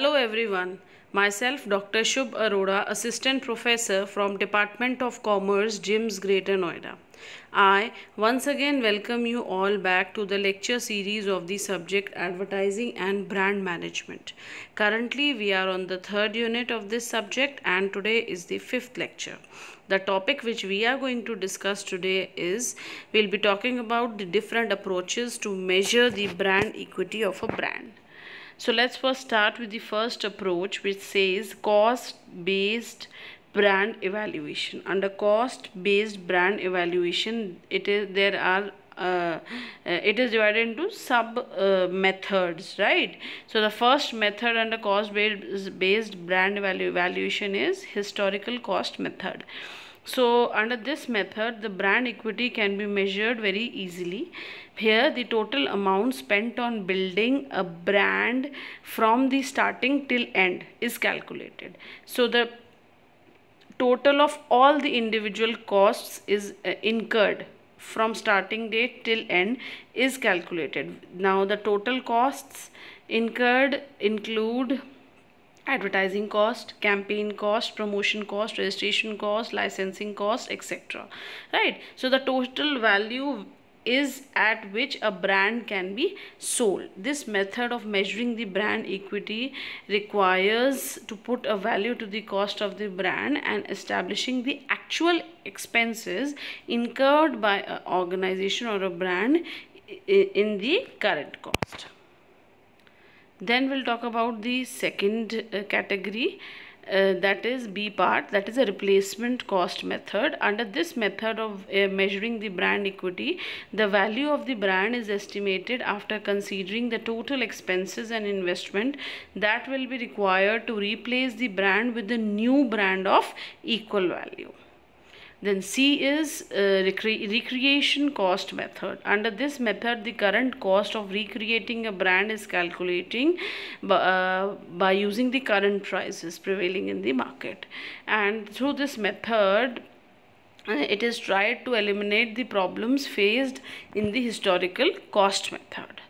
Hello everyone. Myself Dr. Shubh Arora, Assistant Professor from Department of Commerce, JIMS, Greater Noida. I once again welcome you all back to the lecture series of the subject Advertising and Brand Management. Currently we are on the third unit of this subject and today is the fifth lecture. The topic which we are going to discuss today is we'll be talking about the different approaches to measure the brand equity of a brand. So let's first start with the first approach which says cost based brand evaluation. Under cost based brand evaluation it is there are uh, uh, it is divided into sub uh, methods right so the first method under cost based brand value evaluation is historical cost method so under this method the brand equity can be measured very easily. Here the total amount spent on building a brand from the starting till end is calculated. So the total of all the individual costs is uh, incurred from starting date till end is calculated. Now the total costs incurred include advertising cost campaign cost promotion cost registration cost licensing cost etc right so the total value is at which a brand can be sold this method of measuring the brand equity requires to put a value to the cost of the brand and establishing the actual expenses incurred by an organization or a brand in the current cost then we'll talk about the second uh, category uh, that is B part that is a replacement cost method. Under this method of uh, measuring the brand equity, the value of the brand is estimated after considering the total expenses and investment that will be required to replace the brand with a new brand of equal value. Then C is uh, recre recreation cost method. Under this method, the current cost of recreating a brand is calculating by, uh, by using the current prices prevailing in the market. And through this method, uh, it is tried to eliminate the problems faced in the historical cost method.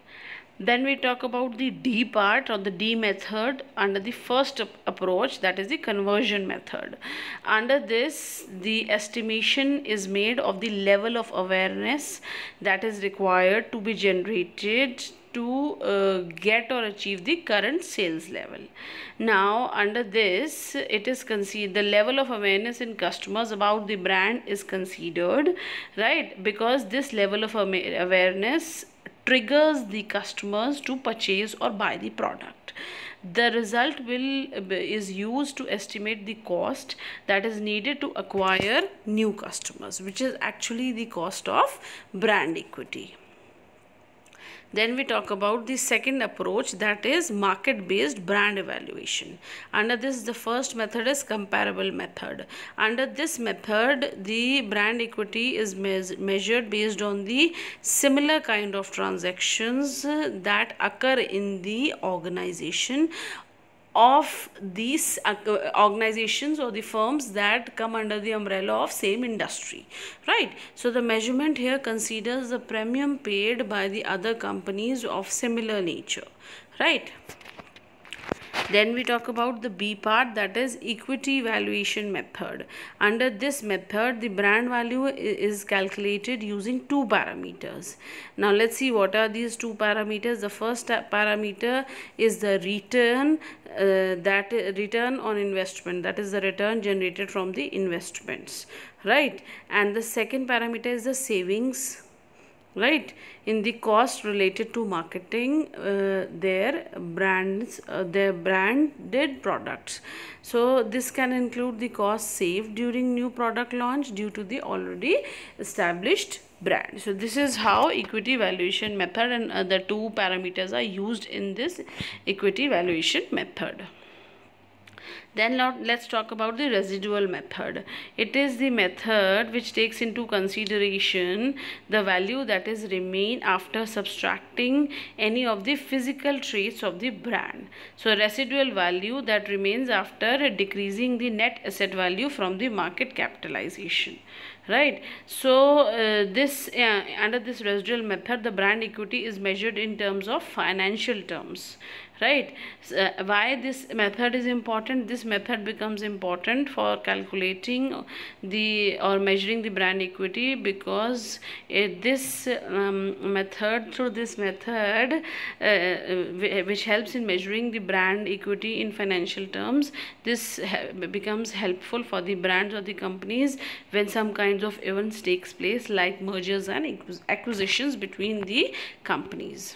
Then we talk about the D part or the D method under the first approach that is the conversion method. Under this the estimation is made of the level of awareness that is required to be generated to uh, get or achieve the current sales level now under this it is considered the level of awareness in customers about the brand is considered right because this level of awareness triggers the customers to purchase or buy the product the result will uh, is used to estimate the cost that is needed to acquire new customers which is actually the cost of brand equity then we talk about the second approach that is market based brand evaluation. Under this the first method is comparable method. Under this method the brand equity is measured based on the similar kind of transactions that occur in the organization of these organizations or the firms that come under the umbrella of same industry right so the measurement here considers the premium paid by the other companies of similar nature right then we talk about the B part that is equity valuation method. Under this method, the brand value is calculated using two parameters. Now let's see what are these two parameters. The first parameter is the return uh, that return on investment that is the return generated from the investments right and the second parameter is the savings right in the cost related to marketing uh, their brands uh, their branded products so this can include the cost saved during new product launch due to the already established brand so this is how equity valuation method and the two parameters are used in this equity valuation method then let's talk about the residual method. It is the method which takes into consideration the value that is remain after subtracting any of the physical traits of the brand. So residual value that remains after decreasing the net asset value from the market capitalization right so uh, this uh, under this residual method the brand equity is measured in terms of financial terms right uh, why this method is important this method becomes important for calculating the or measuring the brand equity because eh, this um, method through this method uh, which helps in measuring the brand equity in financial terms this becomes helpful for the brands or the companies when some kinds of events takes place like mergers and acquisitions between the companies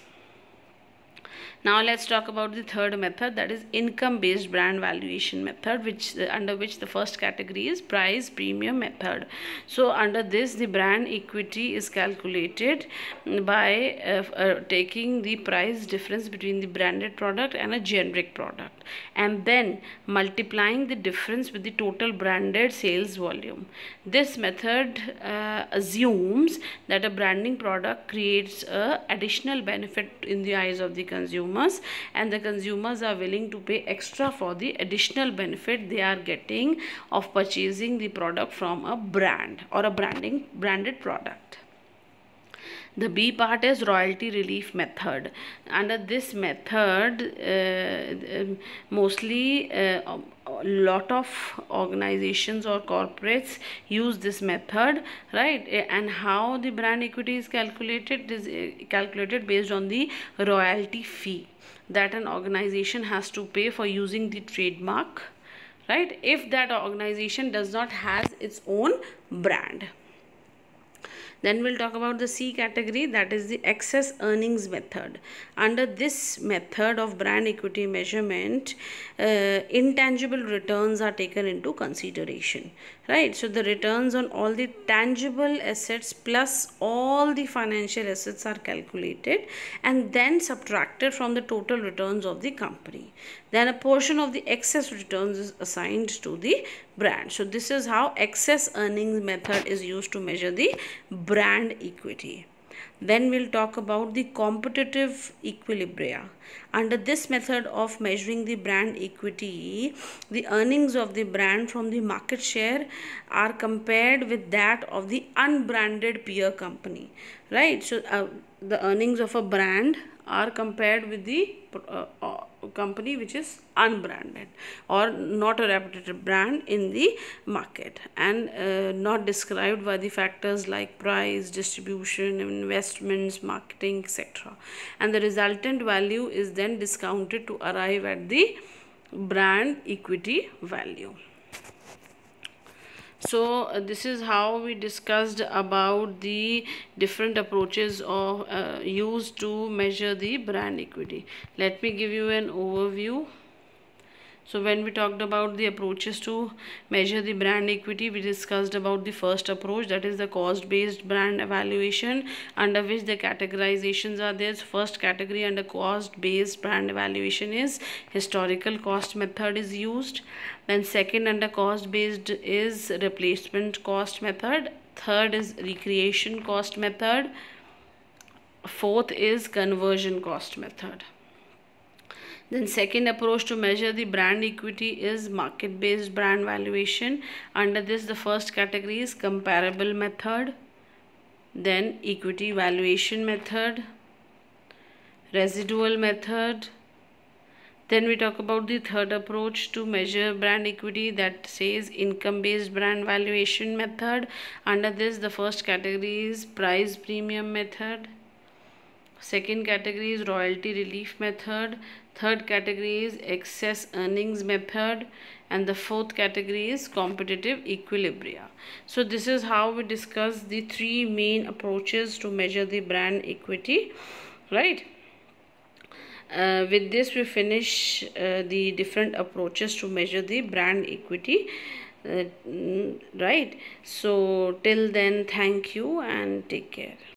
now let's talk about the third method that is income based brand valuation method which uh, under which the first category is price premium method. So under this the brand equity is calculated by uh, uh, taking the price difference between the branded product and a generic product and then multiplying the difference with the total branded sales volume. This method uh, assumes that a branding product creates a additional benefit in the eyes of the consumer consumers and the consumers are willing to pay extra for the additional benefit they are getting of purchasing the product from a brand or a branding branded product the B part is royalty relief method. Under this method, uh, um, mostly uh, a lot of organizations or corporates use this method right and how the brand equity is calculated is uh, calculated based on the royalty fee that an organization has to pay for using the trademark right if that organization does not has its own brand then we'll talk about the C category that is the excess earnings method. Under this method of brand equity measurement, uh, intangible returns are taken into consideration. Right. So the returns on all the tangible assets plus all the financial assets are calculated and then subtracted from the total returns of the company. Then a portion of the excess returns is assigned to the brand. So this is how excess earnings method is used to measure the brand equity. Then we'll talk about the competitive equilibria. Under this method of measuring the brand equity, the earnings of the brand from the market share are compared with that of the unbranded peer company. Right? So uh, the earnings of a brand are compared with the uh, uh company which is unbranded or not a reputed brand in the market and uh, not described by the factors like price distribution investments marketing etc and the resultant value is then discounted to arrive at the brand equity value so uh, this is how we discussed about the different approaches of uh, used to measure the brand equity let me give you an overview so when we talked about the approaches to measure the brand equity, we discussed about the first approach that is the cost-based brand evaluation under which the categorizations are there. So first category under cost-based brand evaluation is historical cost method is used. Then second under cost-based is replacement cost method. Third is recreation cost method. Fourth is conversion cost method. Then second approach to measure the brand equity is market-based brand valuation. Under this the first category is comparable method, then equity valuation method, residual method, then we talk about the third approach to measure brand equity that says income based brand valuation method under this the first category is price premium method second category is royalty relief method third category is excess earnings method and the fourth category is competitive equilibria so this is how we discuss the three main approaches to measure the brand equity right uh, with this we finish uh, the different approaches to measure the brand equity uh, mm, right so till then thank you and take care